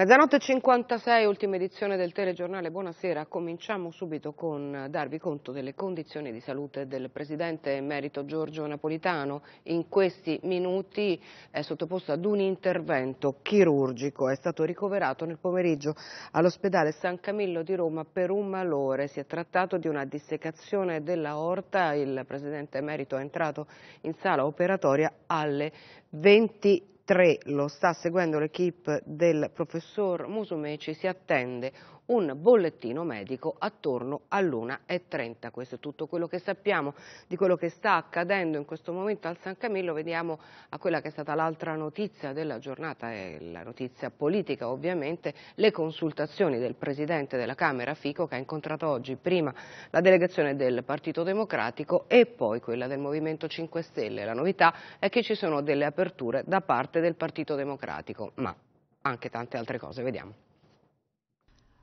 Mezzanotte 56, ultima edizione del telegiornale. Buonasera, cominciamo subito con eh, darvi conto delle condizioni di salute del Presidente emerito Giorgio Napolitano. In questi minuti è sottoposto ad un intervento chirurgico, è stato ricoverato nel pomeriggio all'ospedale San Camillo di Roma per un malore. Si è trattato di una dissecazione della orta, il Presidente emerito è entrato in sala operatoria alle 20 3 lo sta seguendo l'equipe del professor Musumeci, si attende un bollettino medico attorno all'1.30. Questo è tutto quello che sappiamo di quello che sta accadendo in questo momento al San Camillo. Vediamo a quella che è stata l'altra notizia della giornata, è la notizia politica ovviamente, le consultazioni del Presidente della Camera Fico che ha incontrato oggi prima la delegazione del Partito Democratico e poi quella del Movimento 5 Stelle. La novità è che ci sono delle aperture da parte parte del Partito Democratico, ma anche tante altre cose, vediamo.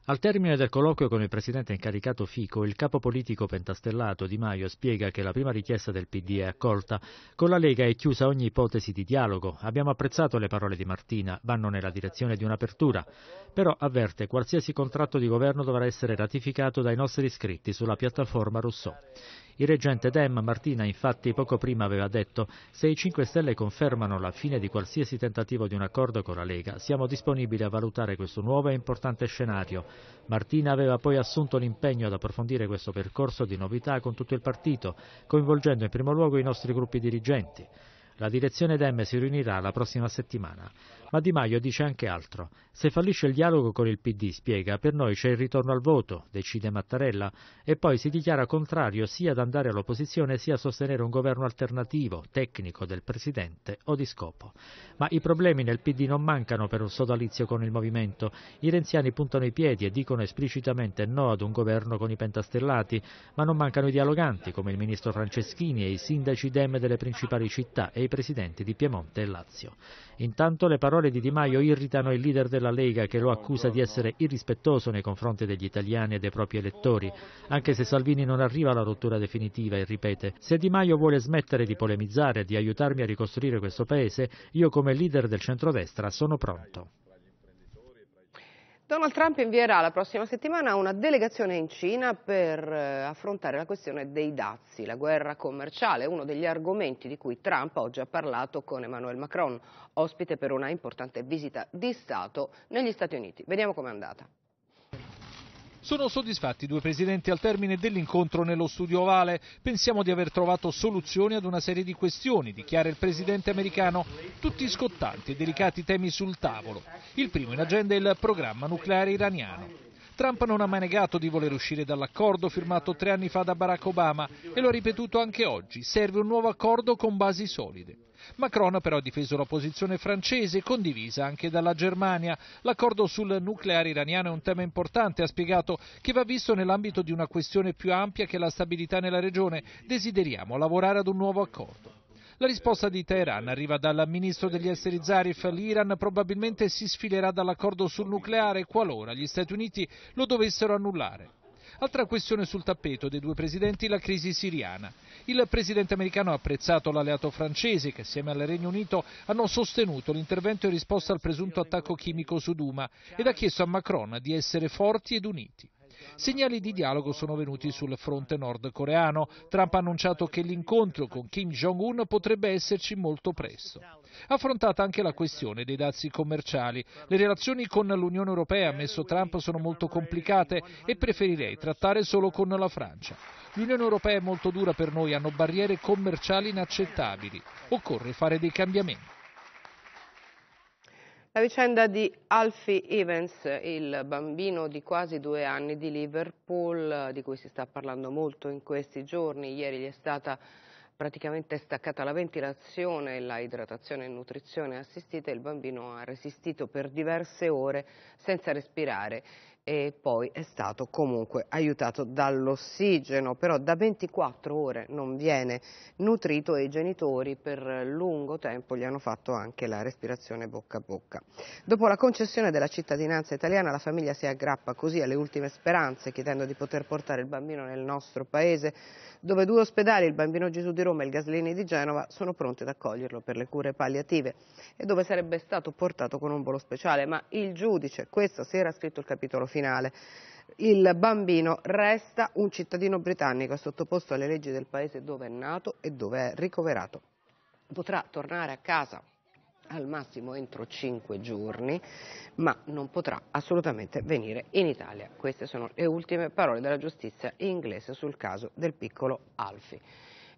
Al termine del colloquio con il presidente incaricato Fico, il capo politico pentastellato Di Maio spiega che la prima richiesta del PD è accolta. Con la Lega è chiusa ogni ipotesi di dialogo. Abbiamo apprezzato le parole di Martina, vanno nella direzione di un'apertura. Però avverte, qualsiasi contratto di governo dovrà essere ratificato dai nostri iscritti sulla piattaforma Rousseau. Il reggente Dem Martina infatti poco prima aveva detto se i 5 Stelle confermano la fine di qualsiasi tentativo di un accordo con la Lega, siamo disponibili a valutare questo nuovo e importante scenario. Martina aveva poi assunto l'impegno ad approfondire questo percorso di novità con tutto il partito, coinvolgendo in primo luogo i nostri gruppi dirigenti. La direzione DEM si riunirà la prossima settimana. Ma Di Maio dice anche altro. Se fallisce il dialogo con il PD, spiega, per noi c'è il ritorno al voto, decide Mattarella, e poi si dichiara contrario sia ad andare all'opposizione sia a sostenere un governo alternativo, tecnico del Presidente o di scopo. Ma i problemi nel PD non mancano per un sodalizio con il movimento. I renziani puntano i piedi e dicono esplicitamente no ad un governo con i pentastellati, ma non mancano i dialoganti come il ministro Franceschini e i sindaci dem delle principali città e i presidenti di Piemonte e Lazio. Intanto le parole parole di Di Maio irritano il leader della Lega che lo accusa di essere irrispettoso nei confronti degli italiani e dei propri elettori, anche se Salvini non arriva alla rottura definitiva e ripete «Se Di Maio vuole smettere di polemizzare e di aiutarmi a ricostruire questo paese, io come leader del centrodestra sono pronto». Donald Trump invierà la prossima settimana una delegazione in Cina per eh, affrontare la questione dei dazi, la guerra commerciale, uno degli argomenti di cui Trump oggi ha parlato con Emmanuel Macron, ospite per una importante visita di Stato negli Stati Uniti. Vediamo com'è andata. Sono soddisfatti i due presidenti al termine dell'incontro nello studio ovale. Pensiamo di aver trovato soluzioni ad una serie di questioni, dichiara il presidente americano, tutti scottanti e delicati temi sul tavolo. Il primo in agenda è il programma nucleare iraniano. Trump non ha mai negato di voler uscire dall'accordo firmato tre anni fa da Barack Obama e lo ha ripetuto anche oggi, serve un nuovo accordo con basi solide. Macron però ha difeso la posizione francese, condivisa anche dalla Germania. L'accordo sul nucleare iraniano è un tema importante, ha spiegato, che va visto nell'ambito di una questione più ampia che la stabilità nella regione. Desideriamo lavorare ad un nuovo accordo. La risposta di Teheran arriva dal ministro degli esteri Zarif. L'Iran probabilmente si sfilerà dall'accordo sul nucleare qualora gli Stati Uniti lo dovessero annullare. Altra questione sul tappeto dei due presidenti la crisi siriana. Il presidente americano ha apprezzato l'alleato francese che assieme al Regno Unito hanno sostenuto l'intervento in risposta al presunto attacco chimico su Duma ed ha chiesto a Macron di essere forti ed uniti. Segnali di dialogo sono venuti sul fronte nordcoreano. Trump ha annunciato che l'incontro con Kim Jong-un potrebbe esserci molto presto. Affrontata anche la questione dei dazi commerciali. Le relazioni con l'Unione Europea, ammesso Trump, sono molto complicate e preferirei trattare solo con la Francia. L'Unione Europea è molto dura per noi, hanno barriere commerciali inaccettabili. Occorre fare dei cambiamenti. La vicenda di Alfie Evans, il bambino di quasi due anni di Liverpool, di cui si sta parlando molto in questi giorni, ieri gli è stata praticamente staccata la ventilazione, la idratazione e nutrizione assistita, il bambino ha resistito per diverse ore senza respirare e poi è stato comunque aiutato dall'ossigeno, però da 24 ore non viene nutrito e i genitori per lungo tempo gli hanno fatto anche la respirazione bocca a bocca. Dopo la concessione della cittadinanza italiana la famiglia si aggrappa così alle ultime speranze chiedendo di poter portare il bambino nel nostro paese dove due ospedali, il Bambino Gesù di Roma e il Gaslini di Genova, sono pronti ad accoglierlo per le cure palliative e dove sarebbe stato portato con un volo speciale, ma il giudice, questa sera ha scritto il capitolo finale, finale. Il bambino resta un cittadino britannico sottoposto alle leggi del paese dove è nato e dove è ricoverato. Potrà tornare a casa al massimo entro 5 giorni, ma non potrà assolutamente venire in Italia. Queste sono le ultime parole della giustizia inglese sul caso del piccolo Alfie.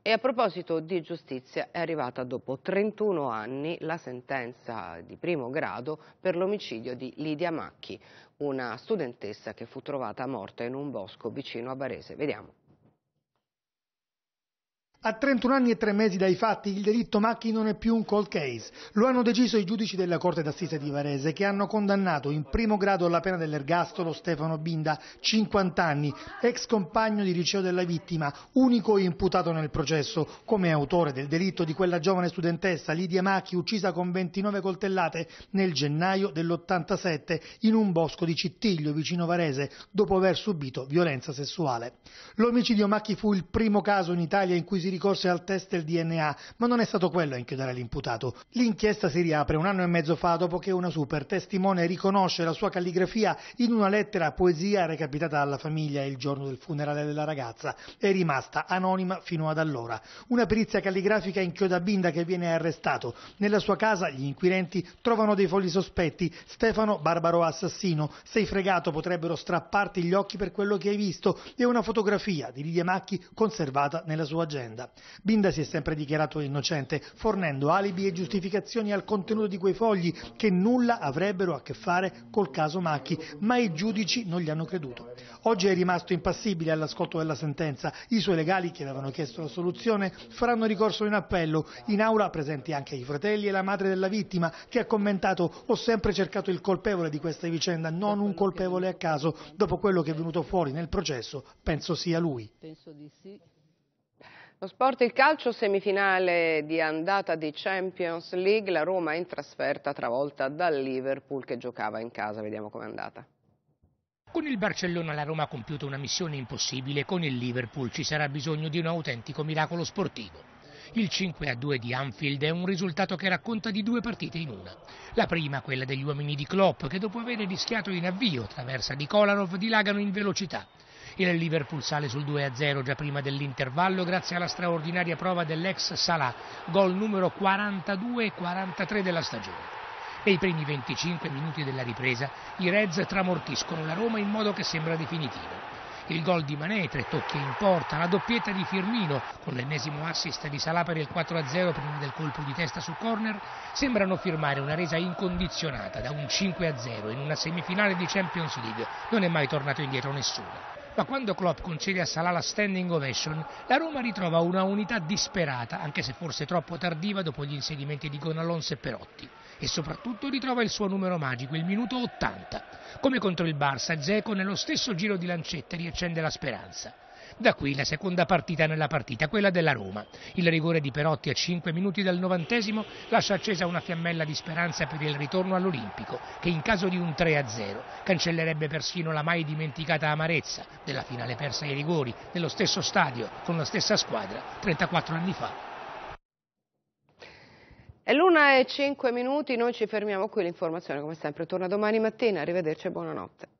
E a proposito di giustizia è arrivata dopo 31 anni la sentenza di primo grado per l'omicidio di Lidia Macchi, una studentessa che fu trovata morta in un bosco vicino a Barese. Vediamo. A 31 anni e 3 mesi dai fatti, il delitto Macchi non è più un cold case. Lo hanno deciso i giudici della Corte d'Assise di Varese, che hanno condannato in primo grado alla pena dell'ergastolo Stefano Binda, 50 anni, ex compagno di liceo della vittima, unico imputato nel processo, come autore del delitto di quella giovane studentessa Lidia Macchi, uccisa con 29 coltellate nel gennaio dell'87 in un bosco di Cittiglio, vicino Varese, dopo aver subito violenza sessuale. L'omicidio Macchi fu il primo caso in Italia in cui si ricorse al test del DNA, ma non è stato quello a inchiodare l'imputato. L'inchiesta si riapre un anno e mezzo fa dopo che una super testimone riconosce la sua calligrafia in una lettera a poesia recapitata alla famiglia il giorno del funerale della ragazza. È rimasta anonima fino ad allora. Una perizia calligrafica inchioda Binda che viene arrestato. Nella sua casa gli inquirenti trovano dei fogli sospetti. Stefano, barbaro assassino, sei fregato, potrebbero strapparti gli occhi per quello che hai visto e una fotografia di Lidia Macchi conservata nella sua agenda scheda. Binda si è sempre dichiarato innocente, fornendo alibi e giustificazioni al contenuto di quei fogli che nulla avrebbero a che fare col caso Macchi, ma i giudici non gli hanno creduto. Oggi è rimasto impassibile all'ascolto della sentenza. I suoi legali, che avevano chiesto la soluzione, faranno ricorso in appello. In aula presenti anche i fratelli e la madre della vittima, che ha commentato «Ho sempre cercato il colpevole di questa vicenda, non un colpevole a caso. Dopo quello che è venuto fuori nel processo, penso sia lui». Penso di sì. Lo sport, il calcio, semifinale di andata di Champions League, la Roma in trasferta travolta dal Liverpool che giocava in casa, vediamo com'è andata. Con il Barcellona la Roma ha compiuto una missione impossibile, con il Liverpool ci sarà bisogno di un autentico miracolo sportivo. Il 5-2 di Anfield è un risultato che racconta di due partite in una. La prima, quella degli uomini di Klopp, che dopo aver rischiato in avvio, traversa di Kolarov, dilagano in velocità. Il Liverpool sale sul 2-0 già prima dell'intervallo grazie alla straordinaria prova dell'ex Salah, gol numero 42 e 43 della stagione. Nei primi 25 minuti della ripresa i Reds tramortiscono la Roma in modo che sembra definitivo. Il gol di Mané, tre tocchi in porta, la doppietta di Firmino con l'ennesimo assist di Salah per il 4-0 prima del colpo di testa su corner sembrano firmare una resa incondizionata da un 5-0 in una semifinale di Champions League. Non è mai tornato indietro nessuno ma quando Klopp concede a Salah la standing ovation, la Roma ritrova una unità disperata, anche se forse troppo tardiva dopo gli inserimenti di Gonalons e Perotti, e soprattutto ritrova il suo numero magico, il minuto 80. Come contro il Barça, Zeco nello stesso giro di lancette riaccende la speranza. Da qui la seconda partita nella partita, quella della Roma. Il rigore di Perotti a 5 minuti dal novantesimo lascia accesa una fiammella di speranza per il ritorno all'Olimpico, che in caso di un 3-0 cancellerebbe persino la mai dimenticata amarezza della finale persa ai rigori, nello stesso stadio, con la stessa squadra, 34 anni fa. È l'una e 5 minuti, noi ci fermiamo qui, l'informazione come sempre torna domani mattina, arrivederci e buonanotte.